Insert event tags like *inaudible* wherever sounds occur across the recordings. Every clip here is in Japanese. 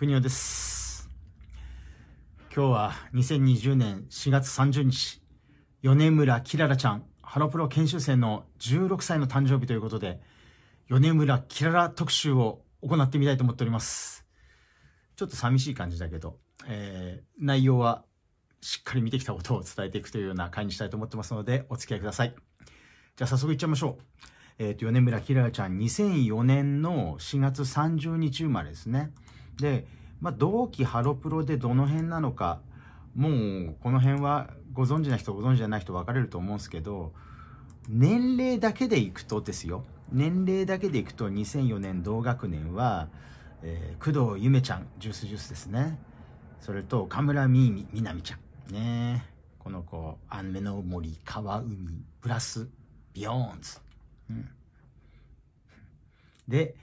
国尾です今日は2020年4月30日米村きららちゃんハロプロ研修生の16歳の誕生日ということで米村きらら特集を行ってみたいと思っておりますちょっと寂しい感じだけど、えー、内容はしっかり見てきたことを伝えていくというような会にしたいと思ってますのでお付き合いくださいじゃあ早速いっちゃいましょうえっ、ー、と米村きららちゃん2004年の4月30日生まれですねで、まあ、同期ハロプロでどの辺なのかもうこの辺はご存知な人ご存知じゃない人分かれると思うんですけど年齢だけでいくとですよ年齢だけでいくと2004年同学年は、えー、工藤ゆめちゃんジュースジュースですねそれと岡村みみなみちゃんねこの子雨の森川海プラスビヨーンズ、うん、で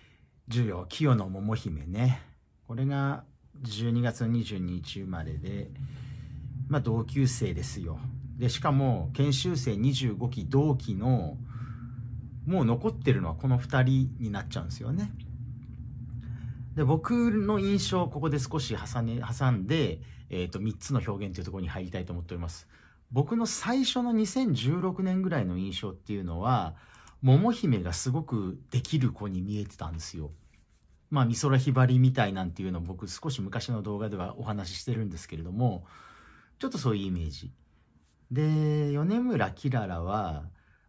授業清野桃姫ねこれが12月22日生まれで、まあ、同級生ですよ。で、しかも、研修生25期同期の、もう残ってるのはこの2人になっちゃうんですよね。で、僕の印象、ここで少し挟,、ね、挟んで、えっ、ー、と、3つの表現というところに入りたいと思っております。僕の最初の2016年ぐらいの印象っていうのは、桃姫がすごくできる子に見えてたんですよ。まあ、美空ひばりみたいなんていうのを僕少し昔の動画ではお話ししてるんですけれども、ちょっとそういうイメージ。で、米村きららは、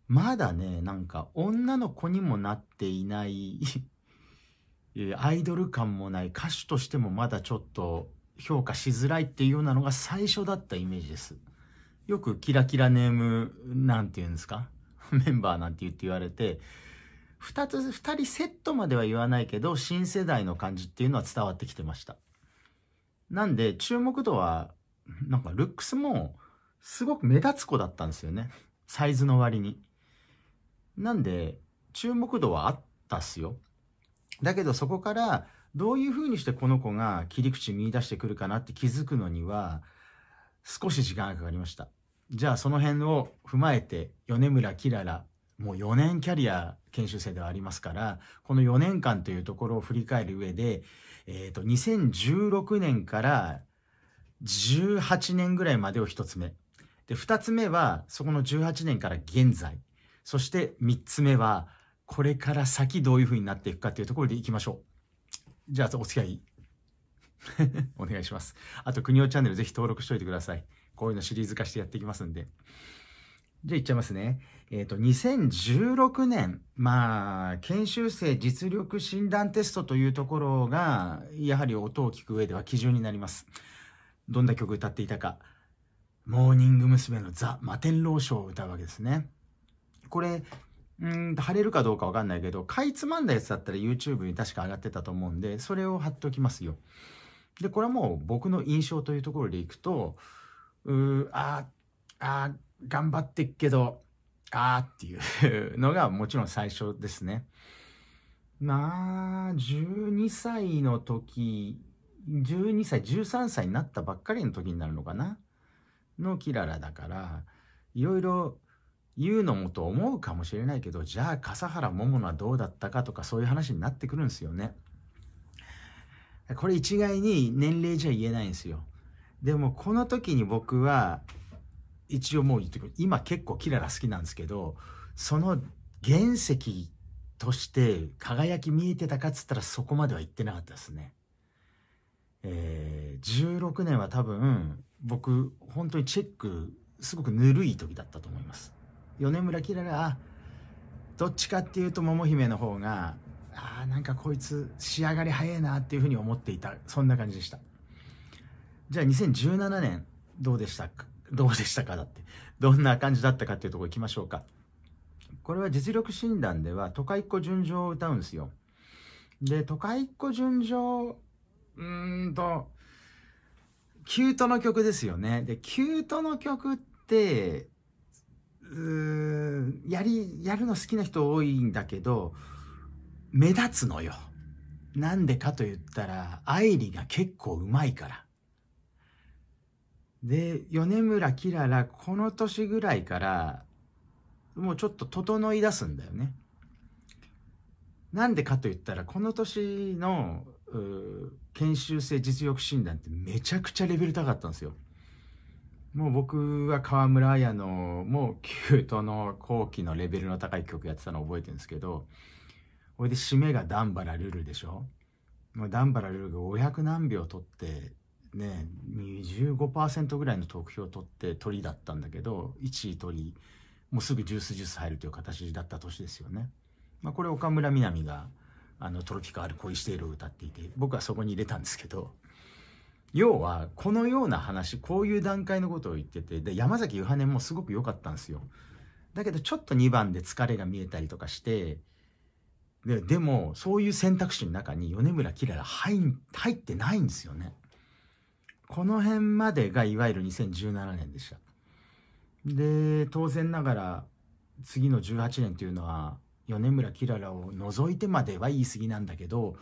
まだね、なんか女の子にもなっていない *laughs* アイドル感もない歌手としてもまだちょっと評価しづらいっていうようなのが最初だったイメージです。よくキラキラネーム、なんて言うんですか *laughs* メンバーなんて言って言われて、2つ、2人セットまでは言わないけど、新世代の感じっていうのは伝わってきてました。なんで、注目度は、なんかルックスも、すごく目立つ子だったんですよね。サイズの割に。なんで、注目度はあったっすよ。だけどそこから、どういうふうにしてこの子が切り口見出してくるかなって気づくのには、少し時間がかかりました。じゃあその辺を踏まえて、米村きらら、もう4年キャリア研修生ではありますから、この4年間というところを振り返る上で、えっ、ー、と、2016年から18年ぐらいまでを1つ目。で、2つ目は、そこの18年から現在。そして3つ目は、これから先どういうふうになっていくかというところでいきましょう。じゃあ、お付き合い *laughs* お願いします。あと、国尾チャンネルぜひ登録しておいてください。こういうのシリーズ化してやっていきますんで。じゃあ、いっちゃいますね。えっ、ー、と、2016年、まあ、研修生実力診断テストというところが、やはり音を聞く上では基準になります。どんな曲歌っていたか。モーニング娘。のザ・摩天楼ショーを歌うわけですね。これ、うん貼れるかどうかわかんないけど、かいつまんだやつだったら YouTube に確か上がってたと思うんで、それを貼っておきますよ。で、これはもう僕の印象というところでいくと、うー、あー、あー、頑張ってっけど、かっていうのがもちろん最初ですね。まあ、12歳の時、12歳、13歳になったばっかりの時になるのかなのキララだから、いろいろ言うのもと思うかもしれないけど、じゃあ笠原桃はどうだったかとかそういう話になってくるんですよね。これ一概に年齢じゃ言えないんですよ。でもこの時に僕は一応もう言ってくる今結構キララ好きなんですけどその原石として輝き見えてたかっつったらそこまでは行ってなかったですね。えー、16年は多分僕本当にチェックすごくぬるい時だったと思います。米村キララどっちかっていうと桃姫の方があーなんかこいつ仕上がり早いなっていうふうに思っていたそんな感じでした。じゃあ2017年どうでしたかどうでしたかだって。どんな感じだったかっていうとこ行きましょうか。これは実力診断では、都会っ子純情を歌うんですよ。で、都会っ子純情、うーんと、キュートの曲ですよね。で、キュートの曲って、うーん、やり、やるの好きな人多いんだけど、目立つのよ。なんでかと言ったら、愛理が結構うまいから。で、米村きらら、この年ぐらいから、もうちょっと整い出すんだよね。なんでかと言ったら、この年の研修生実力診断ってめちゃくちゃレベル高かったんですよ。もう僕は川村綾のもうキュートの後期のレベルの高い曲やってたの覚えてるんですけどほいで締めが「ダンバラルル」でしょもうダンバラルルが500何秒取ってね2 5ぐらいの得票を取って鳥だったんだけど1位取りもうすぐジュースジュース入るという形だった年ですよね。まあ、これ岡村みなみがあのトロピカル恋しているを歌っていて僕はそこに入れたんですけど要はこのような話こういう段階のことを言っててで山崎ゆはねもすごく良かったんですよだけどちょっと2番で疲れが見えたりとかしてででもそういう選択肢の中に米村キララ入入ってないんですよねこの辺までがいわゆる2017年でした。で、当然ながら次の18年というのは米村きららを除いてまでは言い過ぎなんだけど、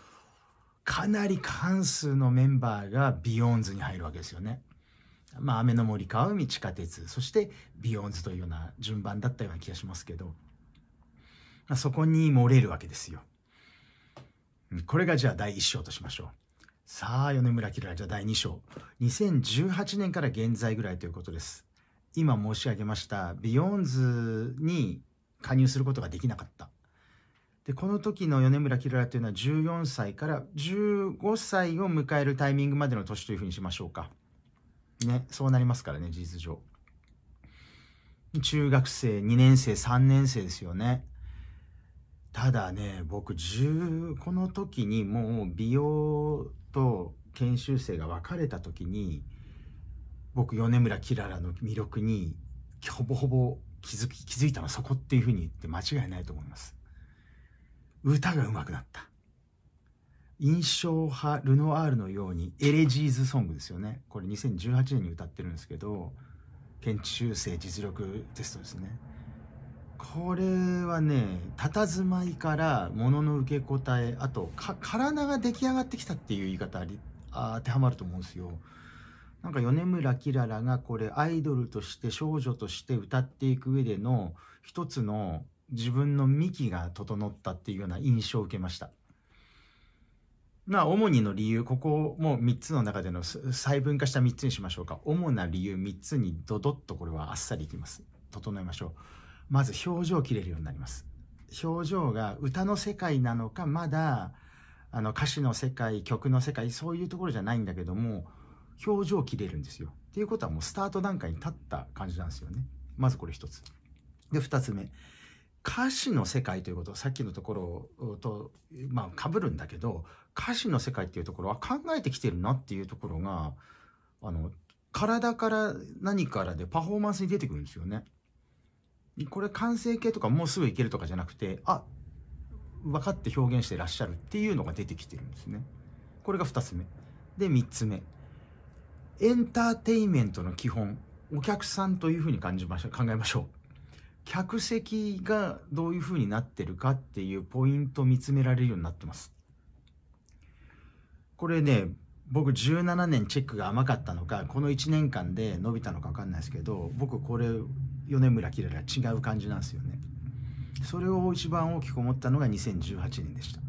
かなり過半数のメンバーがビヨーンズに入るわけですよね。まあ、雨の森、川海、地下鉄、そしてビヨーンズというような順番だったような気がしますけど、まあ、そこに漏れるわけですよ。これがじゃあ第一章としましょう。さあ、米村キラじゃ第2章。2018年から現在ぐらいということです。今申し上げました、ビヨンズに加入することができなかった。で、この時の米村キララというのは14歳から15歳を迎えるタイミングまでの年というふうにしましょうか。ね、そうなりますからね、事実上。中学生、2年生、3年生ですよね。ただね、僕、十、この時にもう美容と研修生が別れた時に僕米村きららの魅力にほぼほぼ気づき気づいたのはそこっていうふうに言って間違いないと思います。歌が上手くなった。印象派ルノアールのようにエレジーズソングですよね。これ2018年に歌ってるんですけど、研修生実力テストですね。これはね佇まいから物の受け答えあと体が出来上がってきたっていう言い方あ当てはまると思うんですよ。なんか米村きららがこれアイドルとして少女として歌っていく上での一つの自分の幹が整ったっていうような印象を受けました。まあ主にの理由ここも3つの中での細分化した3つにしましょうか主な理由3つにドドッとこれはあっさりいきます整えましょう。まず表情を切れるようになります表情が歌の世界なのかまだあの歌詞の世界曲の世界そういうところじゃないんだけども表情切れるんですよっていうことはもうスタート段階に立った感じなんですよねまずこれ一つで二つ目歌詞の世界ということさっきのところとまあぶるんだけど歌詞の世界っていうところは考えてきてるなっていうところがあの体から何からでパフォーマンスに出てくるんですよね。これ完成形とかもうすぐいけるとかじゃなくてあ分かって表現してらっしゃるっていうのが出てきてるんですね。これが2つ目で3つ目エンターテインメントの基本お客さんというふうに感じましょ考えましょう客席がどういうふうになってるかっていうポイントを見つめられるようになってますこれね僕17年チェックが甘かったのかこの1年間で伸びたのか分かんないですけど僕これ米村キララ違う感じなんですよねそれを一番大きく思ったのが2018年でした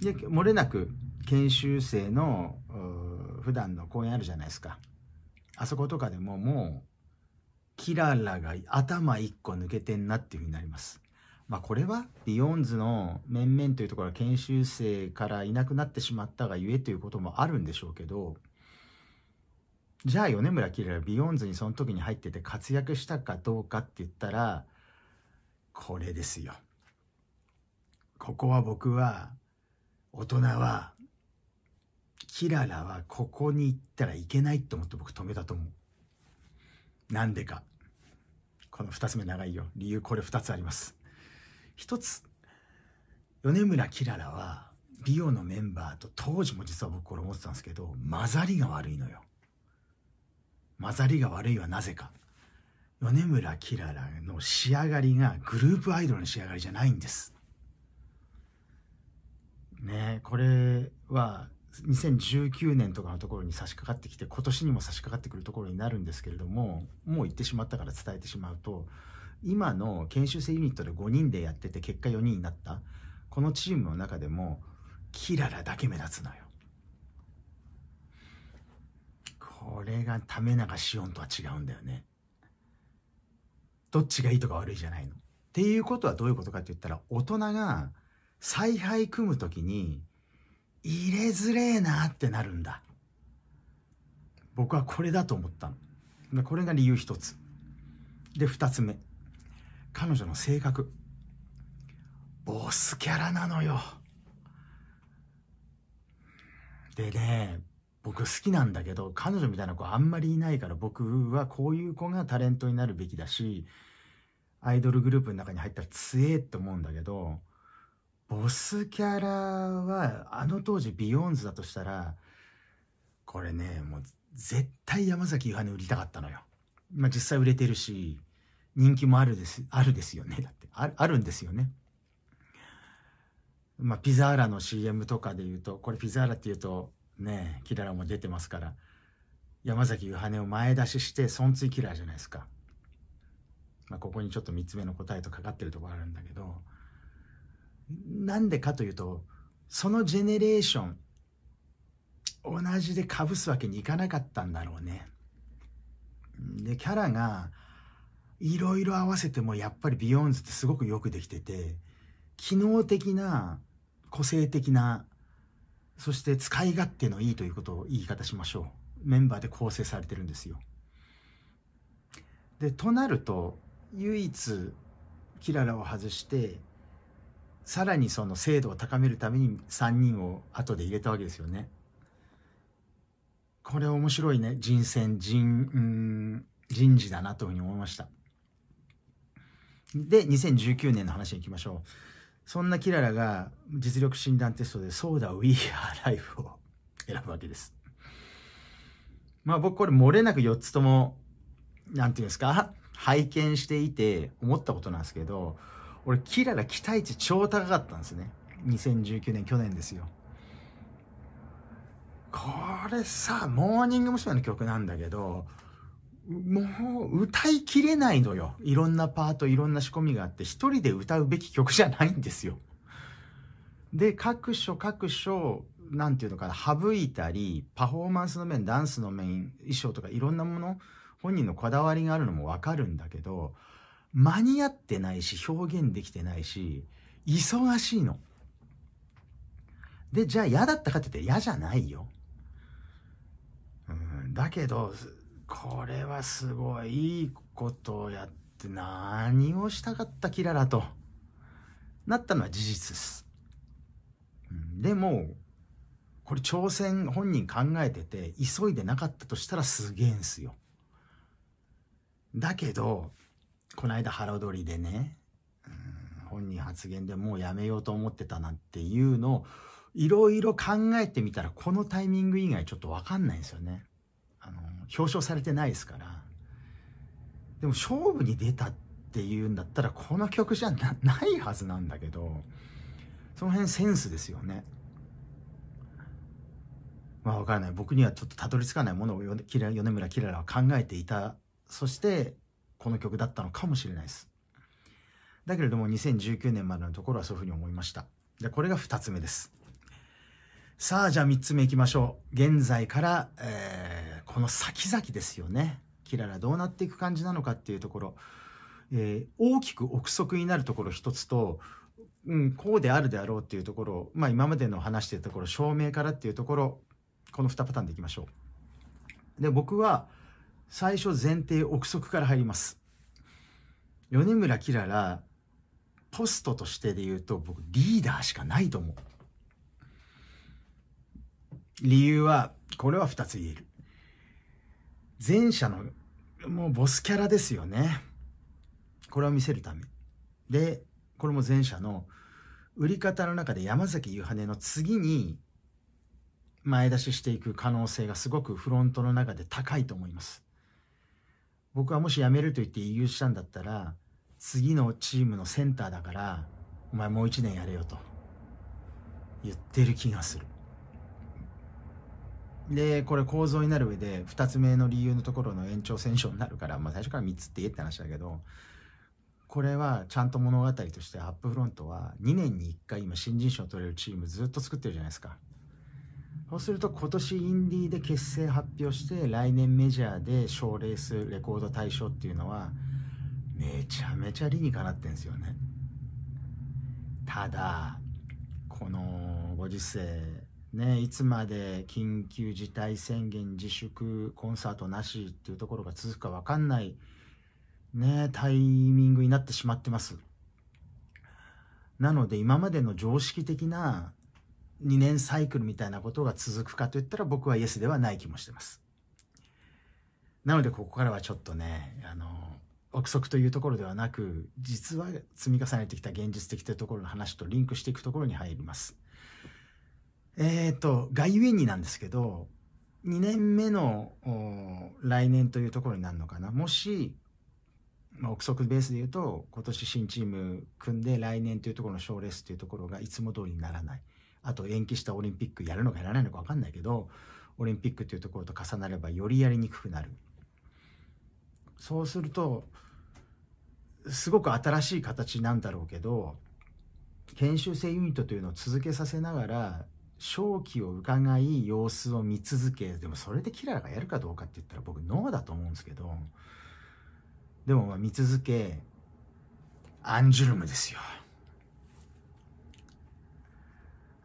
で漏れなく研修生の普段の講演あるじゃないですかあそことかでももうキララが頭一個抜けてんなっていう風になりますまあこれはビヨンズの面々というところは研修生からいなくなってしまったがゆえということもあるんでしょうけどじゃあ米村キらがビヨンズにその時に入ってて活躍したかどうかって言ったらこれですよ。ここは僕は大人はキララはここに行ったらいけないと思って僕止めたと思う。なんでか。この2つ目長いよ。理由これ2つあります。1つ、米村キララは、ビオのメンバーと当時も実は僕これ思ってたんですけど、混ざりが悪いのよ。混ざりが悪いはなぜか米村きららの仕上がりがグループアイドルの仕上がりじゃないんですねこれは2019年とかのところに差し掛かってきて今年にも差し掛かってくるところになるんですけれどももう言ってしまったから伝えてしまうと今の研修生ユニットで5人でやってて結果4人になったこのチームの中でもキララだけ目立つのよこれが為永お音とは違うんだよねどっちがいいとか悪いじゃないのっていうことはどういうことかって言ったら大人が采配組む時に入れづれえなってなるんだ僕はこれだと思ったのこれが理由一つで二つ目彼女の性格ボスキャラなのよでね僕好きなんだけど彼女みたいな子あんまりいないから僕はこういう子がタレントになるべきだしアイドルグループの中に入ったら強えって思うんだけどボスキャラはあの当時ビヨーンズだとしたらこれねもう絶対山崎ゆはね売りたかったのよ。まあ、実際売れてるし人気もあるですあるですよねだってああるんですよね。まあ、ピザーラの CM とかで言うとこれピザーラっていうとねえキララも出てますから山崎ゆはねを前出しして損追キラーじゃないですか、まあ、ここにちょっと3つ目の答えとかかってるとこあるんだけどなんでかというとそのジェネレーション同じでかぶすわけにいかなかったんだろうね。でキャラがいろいろ合わせてもやっぱりビヨーンズってすごくよくできてて機能的な個性的なそして使い勝手のいいということを言い方しましょう。メンバーで構成されてるんですよ。で、となると、唯一、キララを外して、さらにその精度を高めるために3人を後で入れたわけですよね。これ面白いね、人選、人、人事だなというふうに思いました。で、2019年の話に行きましょう。そんなキララが実力診断テストでソーダウィーアーライフを選ぶわけです。まあ僕これ漏れなく4つとも、何て言うんですか拝見していて思ったことなんですけど、俺キララ期待値超高かったんですね。2019年、去年ですよ。これさ、モーニング娘。の曲なんだけど、もう歌いきれないのよ。いろんなパート、いろんな仕込みがあって、一人で歌うべき曲じゃないんですよ。で、各所各所、なんていうのかな、省いたり、パフォーマンスの面、ダンスの面、衣装とかいろんなもの、本人のこだわりがあるのもわかるんだけど、間に合ってないし、表現できてないし、忙しいの。で、じゃあ嫌だったかって言って嫌じゃないよ。うん、だけど、これはすごいいいことをやって何をしたかったキララとなったのは事実です。でも、これ挑戦本人考えてて急いでなかったとしたらすげえんすよ。だけど、この間腹踊りでね、本人発言でもうやめようと思ってたなんていうのをいろいろ考えてみたらこのタイミング以外ちょっとわかんないんですよね。表彰されてないですからでも勝負に出たっていうんだったらこの曲じゃ *laughs* ないはずなんだけどその辺センスですよねまあ分からない僕にはちょっとたどり着かないものを米村キララは考えていたそしてこの曲だったのかもしれないですだけれども2019年までのところはそういうふうに思いましたでこれが2つ目ですさあじゃあ3つ目いきましょう現在から、えーこの先々ですよねキララどうなっていく感じなのかっていうところ、えー、大きく憶測になるところ一つと、うん、こうであるであろうっていうところ、まあ、今までの話してるところ証明からっていうところこの2パターンでいきましょうで僕は最初前提憶測から入ります米村キララポストとしてで言うと僕リーダーしかないと思う理由はこれは2つ言える前者のもうボスキャラですよねこれを見せるためでこれも前者の売り方の中で山崎ゆはねの次に前出ししていく可能性がすごくフロントの中で高いと思います僕はもし辞めると言って言うしたんだったら次のチームのセンターだからお前もう1年やれよと言ってる気がするで、これ構造になる上で、2つ目の理由のところの延長線上になるから、まあ最初から3つって言えって話だけど、これはちゃんと物語としてアップフロントは2年に1回今新人賞を取れるチームずっと作ってるじゃないですか。そうすると今年インディーで結成発表して来年メジャーで賞レースレコード大賞っていうのはめちゃめちゃ理にかなってんですよね。ただ、このご時世ね、いつまで緊急事態宣言自粛コンサートなしっていうところが続くか分かんない、ね、タイミングになってしまってますなので今までの常識的な2年サイクルみたいなことが続くかといったら僕はイエスではない気もしてますなのでここからはちょっとねあの憶測というところではなく実は積み重ねてきた現実的というところの話とリンクしていくところに入りますえっ、ー、と、外遊になんですけど、2年目の来年というところになるのかな。もし、まあ、憶測ベースで言うと、今年新チーム組んで来年というところの賞レースというところがいつも通りにならない。あと延期したオリンピックやるのかやらないのか分かんないけど、オリンピックというところと重なればよりやりにくくなる。そうすると、すごく新しい形なんだろうけど、研修生ユニットというのを続けさせながら、正気を伺い様子を見続けでもそれでキララがやるかどうかって言ったら僕ノーだと思うんですけどでもまあ見続けアンジュルムですよ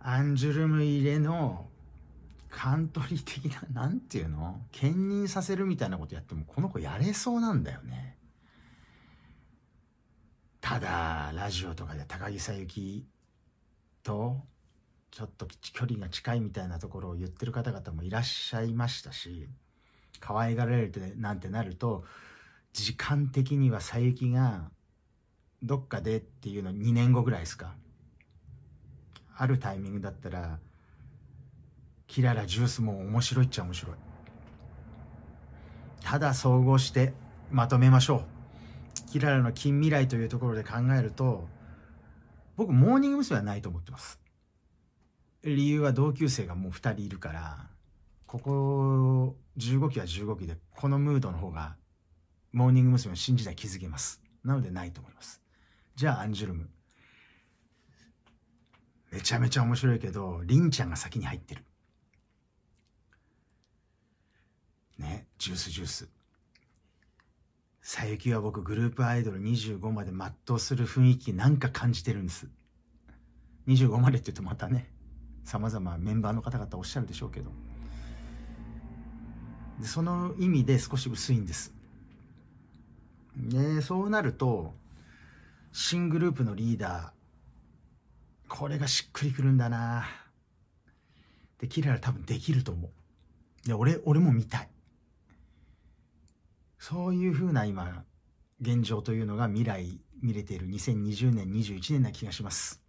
アンジュルム入れのカントリー的な何ていうの兼任させるみたいなことやってもこの子やれそうなんだよねただラジオとかで高木さゆきとちょっと距離が近いみたいなところを言ってる方々もいらっしゃいましたし可愛がられるなんてなると時間的には佐伯がどっかでっていうの2年後ぐらいですかあるタイミングだったらキララジュースも面白いっちゃ面白いただ総合してまとめましょうキララの近未来というところで考えると僕モーニング娘。はないと思ってます理由は同級生がもう2人いるからここ15期は15期でこのムードの方がモーニング娘。の新時代築けますなのでないと思いますじゃあアンジュルムめちゃめちゃ面白いけどりんちゃんが先に入ってるねジュースジュースさゆきは僕グループアイドル25まで全うする雰囲気なんか感じてるんです25までって言うとまたねさまざまメンバーの方々おっしゃるでしょうけどでその意味で少し薄いんですでそうなると新グループのリーダーこれがしっくりくるんだなでキララ多分できると思うで俺俺も見たいそういうふうな今現状というのが未来見れている2020年21年な気がします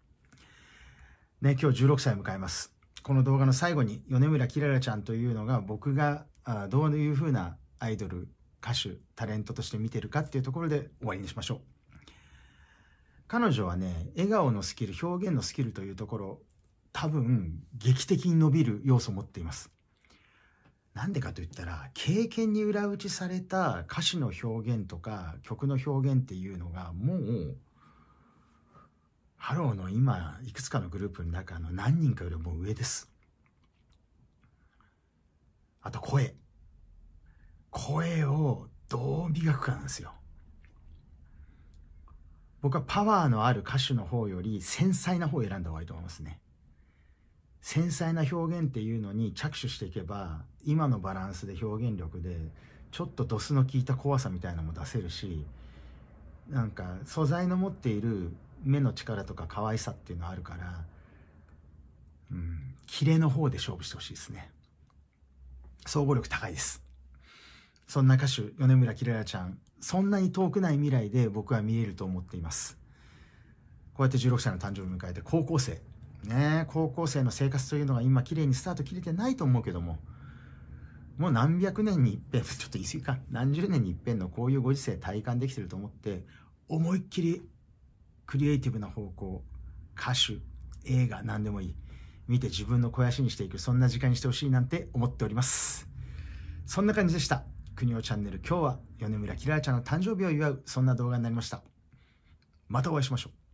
ね、今日16歳迎えます。この動画の最後に、米村きららちゃんというのが、僕があどういうふうなアイドル、歌手、タレントとして見てるかっていうところで終わりにしましょう。彼女はね、笑顔のスキル、表現のスキルというところ、多分、劇的に伸びる要素を持っています。なんでかと言ったら、経験に裏打ちされた歌詞の表現とか曲の表現っていうのがもうハローの今いくつかのグループの中の何人かよりも上ですあと声声をどう磨くかなんですよ僕はパワーのある歌手の方より繊細な方を選んだ方がいいと思いますね繊細な表現っていうのに着手していけば今のバランスで表現力でちょっとドスの効いた怖さみたいなのも出せるしなんか素材の持っている目の力とか可愛さっていうのはあるから、うん、キレの方で勝負してほしいですね。総合力高いです。そんな歌手、米村きららちゃん、そんなに遠くない未来で僕は見えると思っています。こうやって16歳の誕生日を迎えて高校生。ね高校生の生活というのが今綺麗にスタート切れてないと思うけども、もう何百年に一遍、*laughs* ちょっと言い過ぎか、何十年に一遍のこういうご時世体感できてると思って、思いっきりクリエイティブな方向歌手映画何でもいい見て自分の肥やしにしていくそんな時間にしてほしいなんて思っておりますそんな感じでした国をチャンネル今日は米村きららちゃんの誕生日を祝うそんな動画になりましたまたお会いしましょう